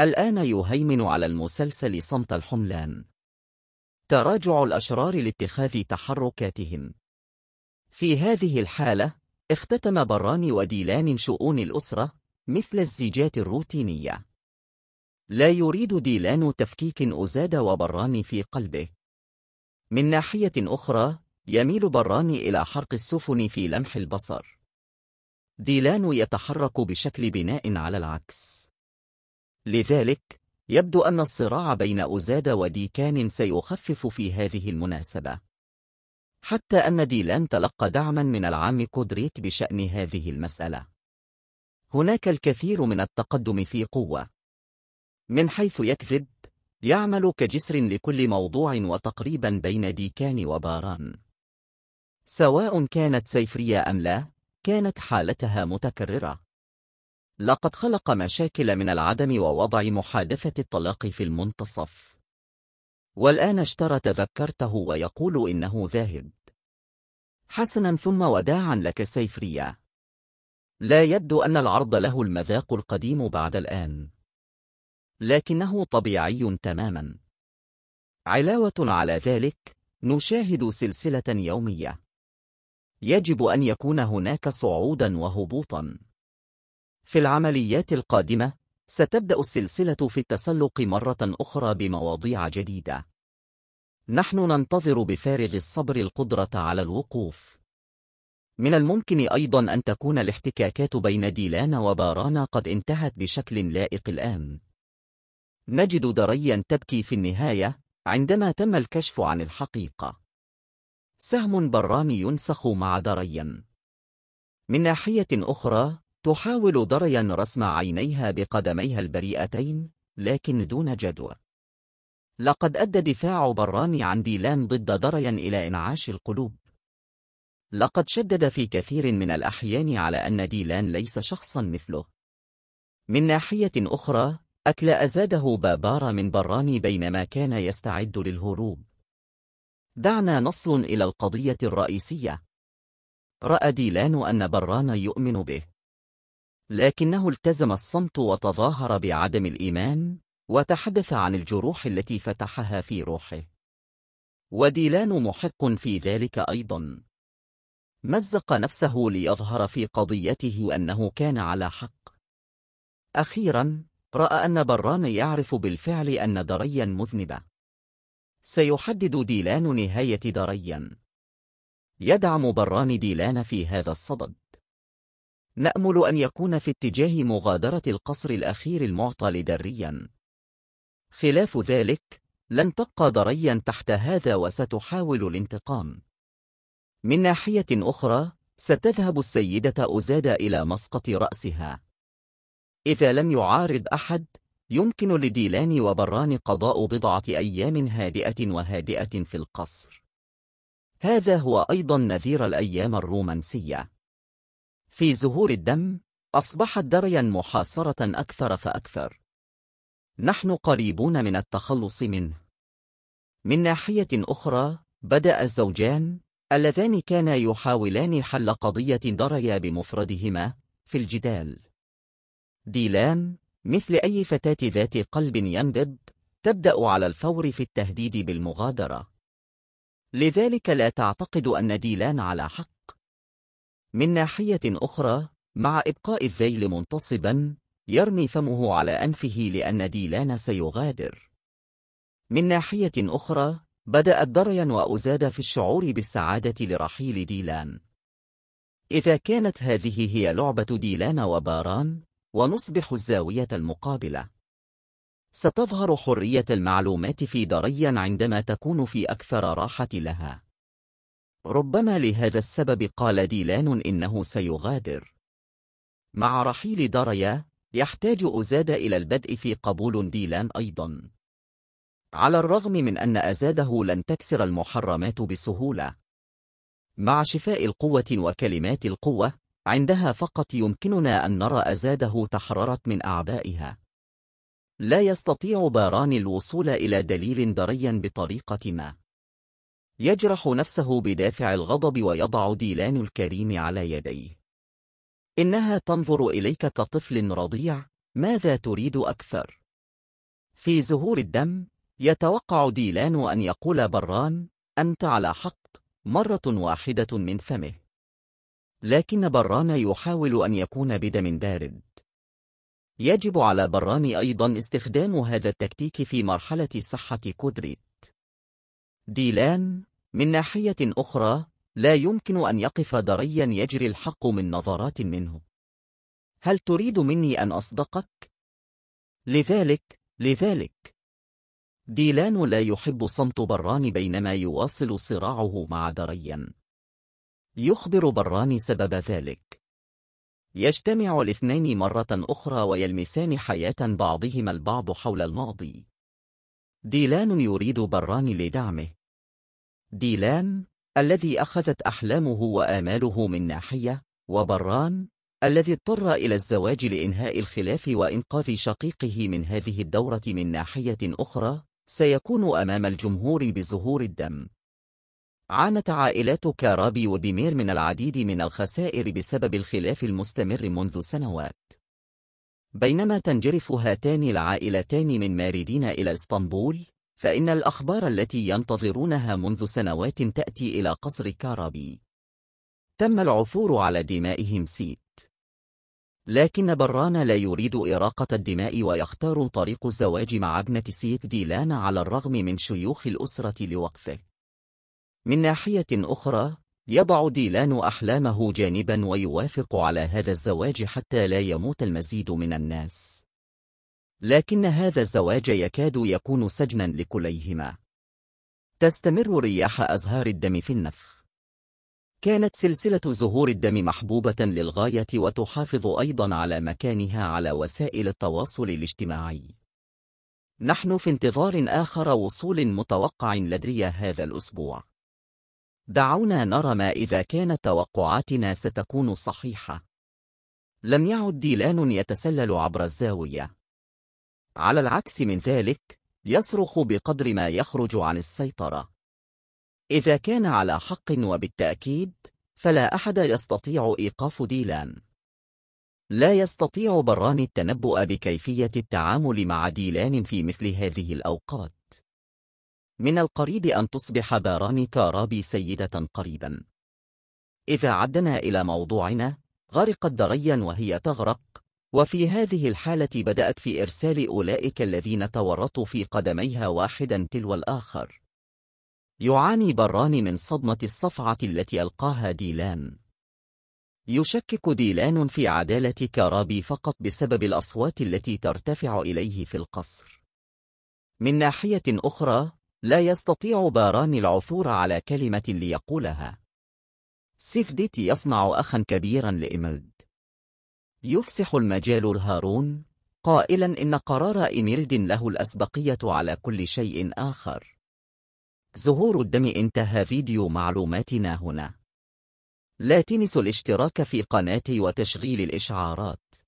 الآن يهيمن على المسلسل صمت الحملان تراجع الأشرار لاتخاذ تحركاتهم في هذه الحالة اختتم براني وديلان شؤون الأسرة مثل الزيجات الروتينية لا يريد ديلان تفكيك أزاد وبراني في قلبه من ناحية أخرى يميل براني إلى حرق السفن في لمح البصر ديلان يتحرك بشكل بناء على العكس لذلك يبدو أن الصراع بين أوزاد وديكان سيخفف في هذه المناسبة حتى أن ديلان تلقى دعما من العام كودريك بشأن هذه المسألة هناك الكثير من التقدم في قوة من حيث يكذب يعمل كجسر لكل موضوع وتقريبا بين ديكان وباران سواء كانت سيفرية أم لا كانت حالتها متكررة لقد خلق مشاكل من العدم ووضع محادثة الطلاق في المنتصف والآن اشترى تذكرته ويقول إنه ذاهب حسنا ثم وداعا لك سيفريا لا يبدو أن العرض له المذاق القديم بعد الآن لكنه طبيعي تماما علاوة على ذلك نشاهد سلسلة يومية يجب أن يكون هناك صعودا وهبوطا في العمليات القادمة، ستبدأ السلسلة في التسلق مرة أخرى بمواضيع جديدة. نحن ننتظر بفارغ الصبر القدرة على الوقوف. من الممكن أيضا أن تكون الاحتكاكات بين ديلان وبارانا قد انتهت بشكل لائق الآن. نجد دريا تبكي في النهاية عندما تم الكشف عن الحقيقة. سهم براني ينسخ مع دريا. من ناحية أخرى، تحاول دريا رسم عينيها بقدميها البريئتين لكن دون جدوى لقد أدى دفاع بران عن ديلان ضد دريا إلى إنعاش القلوب لقد شدد في كثير من الأحيان على أن ديلان ليس شخصا مثله من ناحية أخرى أكل أزاده بابارا من براني بينما كان يستعد للهروب دعنا نصل إلى القضية الرئيسية رأى ديلان أن بران يؤمن به لكنه التزم الصمت وتظاهر بعدم الإيمان وتحدث عن الجروح التي فتحها في روحه وديلان محق في ذلك أيضا مزق نفسه ليظهر في قضيته أنه كان على حق أخيرا رأى أن بران يعرف بالفعل أن دريا مذنبة سيحدد ديلان نهاية دريا يدعم بران ديلان في هذا الصدد نأمل أن يكون في اتجاه مغادرة القصر الأخير المعطى لدريا خلاف ذلك لن تبقى دريا تحت هذا وستحاول الانتقام من ناحية أخرى ستذهب السيدة أزادة إلى مسقط رأسها إذا لم يعارض أحد يمكن لديلان وبران قضاء بضعة أيام هادئة وهادئة في القصر هذا هو أيضا نذير الأيام الرومانسية في زهور الدم أصبحت دريا محاصرة أكثر فأكثر نحن قريبون من التخلص منه من ناحية أخرى بدأ الزوجان اللذان كانا يحاولان حل قضية دريا بمفردهما في الجدال ديلان مثل أي فتاة ذات قلب ينبض تبدأ على الفور في التهديد بالمغادرة لذلك لا تعتقد أن ديلان على حق من ناحية أخرى مع إبقاء الذيل منتصبا يرمي فمه على أنفه لأن ديلان سيغادر من ناحية أخرى بدأت دريا وأزاد في الشعور بالسعادة لرحيل ديلان إذا كانت هذه هي لعبة ديلان وباران ونصبح الزاوية المقابلة ستظهر حرية المعلومات في دريا عندما تكون في أكثر راحة لها ربما لهذا السبب قال ديلان إنه سيغادر مع رحيل داريا يحتاج أزاد إلى البدء في قبول ديلان أيضا على الرغم من أن أزاده لن تكسر المحرمات بسهولة مع شفاء القوة وكلمات القوة عندها فقط يمكننا أن نرى أزاده تحررت من أعبائها لا يستطيع باران الوصول إلى دليل دري بطريقة ما يجرح نفسه بدافع الغضب ويضع ديلان الكريم على يديه إنها تنظر إليك كطفل رضيع ماذا تريد أكثر؟ في زهور الدم يتوقع ديلان أن يقول بران أنت على حق مرة واحدة من فمه لكن بران يحاول أن يكون بدم بارد يجب على بران أيضا استخدام هذا التكتيك في مرحلة صحة كودريت ديلان من ناحية أخرى لا يمكن أن يقف دريا يجري الحق من نظرات منه هل تريد مني أن أصدقك؟ لذلك لذلك ديلان لا يحب صمت بران بينما يواصل صراعه مع دريا يخبر بران سبب ذلك يجتمع الاثنين مرة أخرى ويلمسان حياة بعضهما البعض حول الماضي ديلان يريد بران لدعمه ديلان الذي أخذت أحلامه وآماله من ناحية وبران الذي اضطر إلى الزواج لإنهاء الخلاف وإنقاذ شقيقه من هذه الدورة من ناحية أخرى سيكون أمام الجمهور بزهور الدم عانت عائلات كارابي وديمير من العديد من الخسائر بسبب الخلاف المستمر منذ سنوات بينما تنجرف هاتان العائلتان من ماردين إلى اسطنبول فإن الأخبار التي ينتظرونها منذ سنوات تأتي إلى قصر كارابي تم العثور على دمائهم سيت. لكن بران لا يريد إراقة الدماء ويختار طريق الزواج مع ابنة سيت ديلان على الرغم من شيوخ الأسرة لوقفه من ناحية أخرى يضع ديلان أحلامه جانبا ويوافق على هذا الزواج حتى لا يموت المزيد من الناس لكن هذا الزواج يكاد يكون سجنا لكليهما تستمر رياح أزهار الدم في النفخ كانت سلسلة زهور الدم محبوبة للغاية وتحافظ أيضا على مكانها على وسائل التواصل الاجتماعي نحن في انتظار آخر وصول متوقع لدري هذا الأسبوع دعونا نرى ما إذا كانت توقعاتنا ستكون صحيحة. لم يعد ديلان يتسلل عبر الزاوية. على العكس من ذلك، يصرخ بقدر ما يخرج عن السيطرة. إذا كان على حق وبالتأكيد، فلا أحد يستطيع إيقاف ديلان. لا يستطيع براني التنبؤ بكيفية التعامل مع ديلان في مثل هذه الأوقات. من القريب أن تصبح بارانيكا رابي سيدة قريبا إذا عدنا إلى موضوعنا غرقت دريا وهي تغرق وفي هذه الحالة بدأت في إرسال أولئك الذين تورطوا في قدميها واحدا تلو الآخر يعاني بران من صدمة الصفعة التي ألقاها ديلان يشكك ديلان في عدالة كارابي فقط بسبب الأصوات التي ترتفع إليه في القصر من ناحية أخرى لا يستطيع باران العثور على كلمة ليقولها. سيفديتي يصنع أخا كبيرا لإيميلد. يفسح المجال لهارون قائلا إن قرار إيميلد له الأسبقية على كل شيء آخر. زهور الدم انتهى فيديو معلوماتنا هنا. لا تنسوا الاشتراك في قناتي وتشغيل الإشعارات.